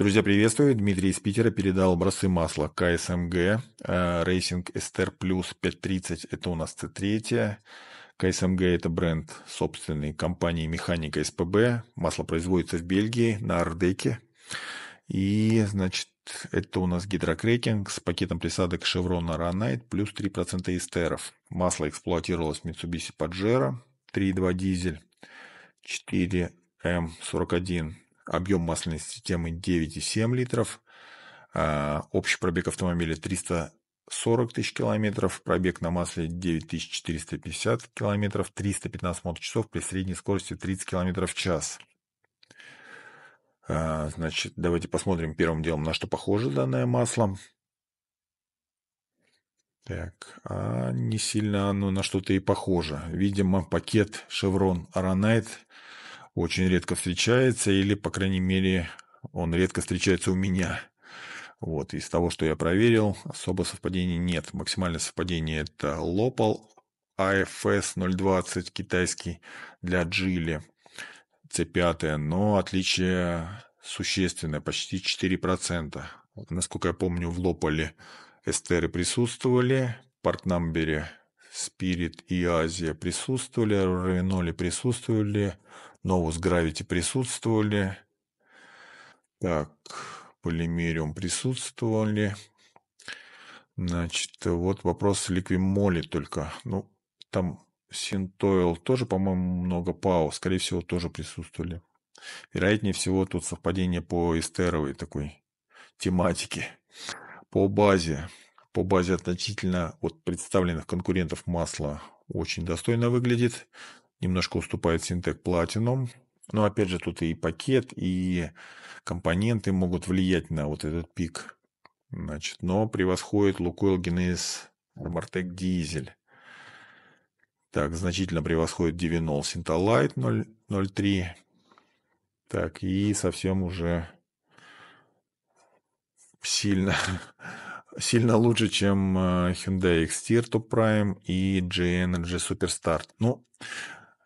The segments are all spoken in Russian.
Друзья, приветствую. Дмитрий из Питера передал образцы масла КСМГ, э, Racing Ester Plus 530, это у нас Т3. КСМГ – это бренд собственной компании «Механика СПБ». Масло производится в Бельгии, на Ардеке. И, значит, это у нас гидрокрекинг с пакетом присадок Chevron Aranite плюс 3% эстеров. Масло эксплуатировалось Mitsubishi Pajero, 3,2 дизель, 4М41 объем масляной системы 9,7 литров, а, общий пробег автомобиля 340 тысяч километров, пробег на масле 9450 километров, 315 моточасов при средней скорости 30 километров в час. А, значит, давайте посмотрим первым делом, на что похоже данное масло. Так, а не сильно оно на что-то и похоже. Видимо, пакет Chevron Aronite очень редко встречается, или, по крайней мере, он редко встречается у меня. Вот, из того, что я проверил, особо совпадений нет. Максимальное совпадение это лопал AFS а 020 китайский для Джили C5, но отличие существенное, почти 4%. Насколько я помню, в лопале эстеры присутствовали, портнамбере спирит и Азия присутствовали, Равиноли присутствовали, Новус Гравити присутствовали. Так, полимериум присутствовали. Значит, вот вопрос с ликвимоли только. Ну, там Синтоил тоже, по-моему, много пау. Скорее всего, тоже присутствовали. Вероятнее всего, тут совпадение по эстеровой такой тематике. По базе. По базе относительно вот представленных конкурентов масла очень достойно выглядит немножко уступает Синтек платином, Но опять же, тут и пакет, и компоненты могут влиять на вот этот пик. Значит, но превосходит Лукойл Генез Мартек Дизель. Так, значительно превосходит Дивинол Синтолайт 0.03. Так, и совсем уже сильно, сильно лучше, чем э, Hyundai X-Tier Top Prime и G-Energy Superstar. Ну,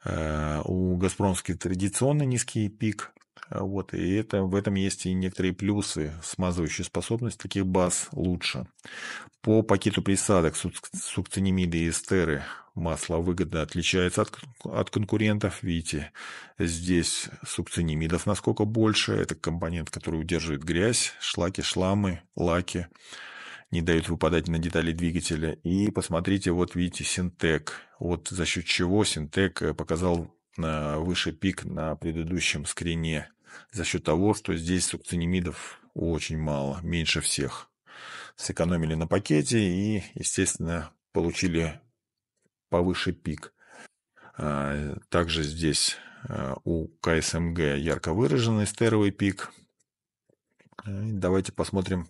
Э, у «Газпромски» традиционно низкий пик, а вот, и это, в этом есть и некоторые плюсы. Смазывающая способность таких баз лучше. По пакету присадок сукцинемиды и эстеры масло выгодно отличается от, от конкурентов. Видите, здесь сукцинемидов насколько больше. Это компонент, который удерживает грязь, шлаки, шламы, лаки не дают выпадать на детали двигателя. И посмотрите, вот видите, Синтек. Вот за счет чего Синтек э, показал э, выше пик на предыдущем скрине. За счет того, что здесь сукцинимидов очень мало, меньше всех. Сэкономили на пакете и, естественно, получили повыше пик. А, также здесь э, у КСМГ эм ярко выраженный стеровый пик – Давайте посмотрим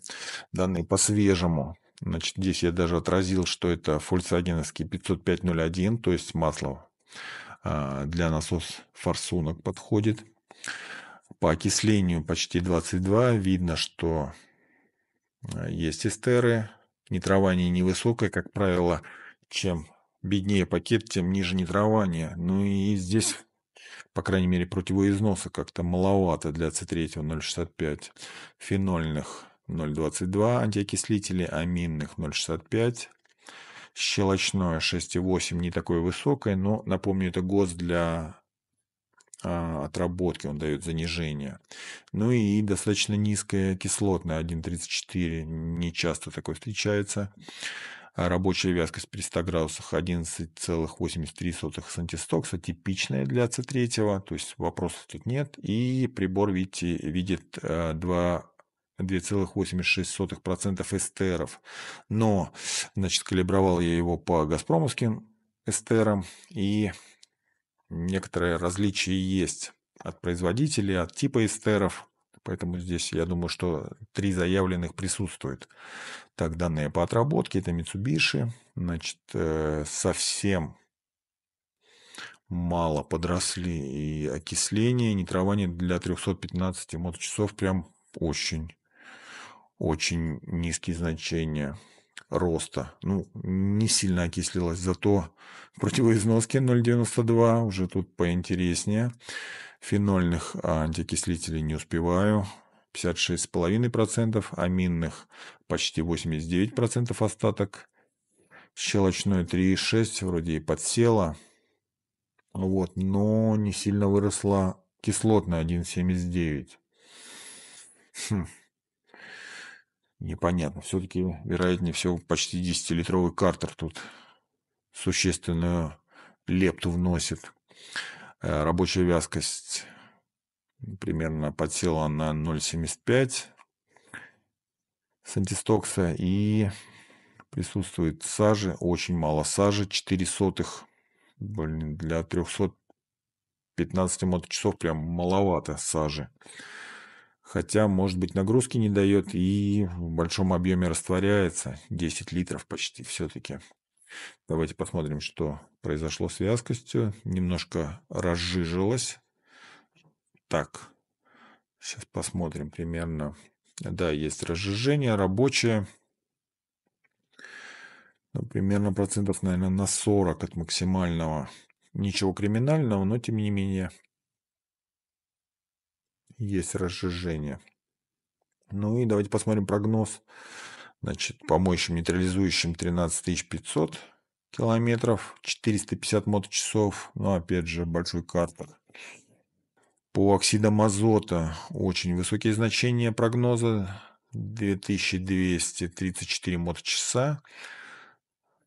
данные по-свежему. Значит, здесь я даже отразил, что это Volkswagen 50501, то есть масло а, для насос форсунок подходит. По окислению почти 22. Видно, что а, есть эстеры. Нитрование невысокое, как правило, чем беднее пакет, тем ниже нитрование. Ну и здесь по крайней мере, противоизноса как-то маловато для С3-0,65 фенольных 0,22 антиокислители, аминных 0,65, щелочное 6,8 не такое высокое, но, напомню, это гос для а, отработки, он дает занижение. Ну и достаточно низкая кислотная 1,34, не часто такое встречается. А рабочая вязкость при 100 градусах 11,83 сантистокса, типичная для C3, то есть вопросов тут нет. И прибор, видите, видит 2 э, 2,86% эстеров. Но, значит, калибровал я его по газпромовским эстерам, и некоторые различия есть от производителей, от типа эстеров. Поэтому здесь, я думаю, что три заявленных присутствуют. Так, данные по отработке, это Mitsubishi. Значит, э, совсем мало подросли и окисление, и нитрование для 315 моточасов прям очень, очень низкие значения роста. Ну, не сильно окислилась, зато противоизноски 0,92, уже тут поинтереснее. Фенольных антиокислителей не успеваю, 56,5%, аминных почти 89% остаток, щелочной 3,6 вроде и подсела, вот, но не сильно выросла кислотная 1,79. Хм, непонятно. Все-таки, вероятнее всего, почти 10-литровый картер тут существенную лепту вносит. Э, рабочая вязкость примерно подсела на 0,75 с антистокса. И присутствует сажи, очень мало сажи, 4 сотых. Блин, для 315 моточасов прям маловато сажи. Хотя, может быть, нагрузки не дает и в большом объеме растворяется. 10 литров почти все-таки. Давайте посмотрим, что произошло с вязкостью. Немножко разжижилось. Так, сейчас посмотрим примерно. Да, есть разжижение рабочее. Ну, примерно процентов, наверное, на 40 от максимального. Ничего криминального, но тем не менее есть разжижение. Ну и давайте посмотрим прогноз. Значит, по мощным нейтрализующим 13 500 километров, 450 моточасов. Ну, опять же, большой картер. По оксидам азота очень высокие значения прогноза. 2234 моточаса.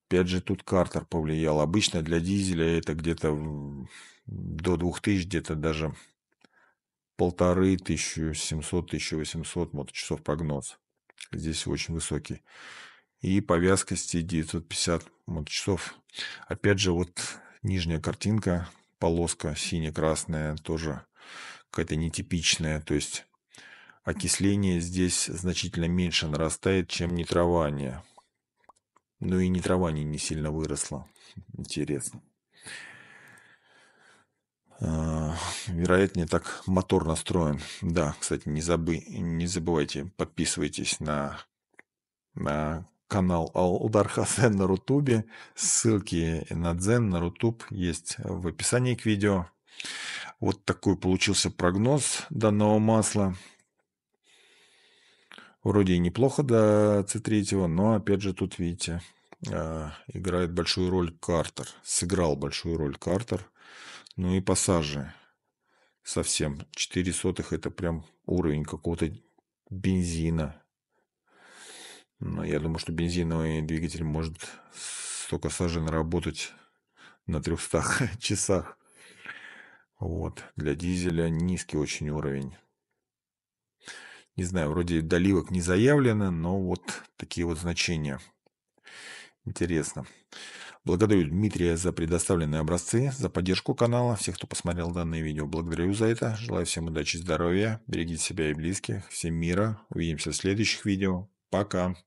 Опять же, тут картер повлиял. Обычно для дизеля это где-то до 2000, где-то даже полторы, тысячи, семьсот, тысяча восемьсот моточасов прогноз. Здесь очень высокий. И по вязкости 950 моточасов. Опять же, вот нижняя картинка, полоска сине-красная, тоже какая-то нетипичная. То есть окисление здесь значительно меньше нарастает, чем нитрование. Ну и нитрование не сильно выросло. Интересно. Э, вероятнее так мотор настроен. Да, кстати, не, забы, не забывайте, подписывайтесь на, на канал Алдар Хасен на Рутубе. Ссылки на Дзен, на Рутуб есть в описании к видео. Вот такой получился прогноз данного масла. Вроде и неплохо до C3, но опять же тут, видите, э, играет большую роль Картер. Сыграл большую роль Картер – ну и пассажи совсем. 4 сотых это прям уровень какого-то бензина. Но я думаю, что бензиновый двигатель может столько сажен работать на 300 часах. Вот. Для дизеля низкий очень уровень. Не знаю, вроде доливок не заявлено, но вот такие вот значения. Интересно. Благодарю Дмитрия за предоставленные образцы, за поддержку канала, всех, кто посмотрел данное видео. Благодарю за это. Желаю всем удачи, здоровья, берегите себя и близких, всем мира. Увидимся в следующих видео. Пока.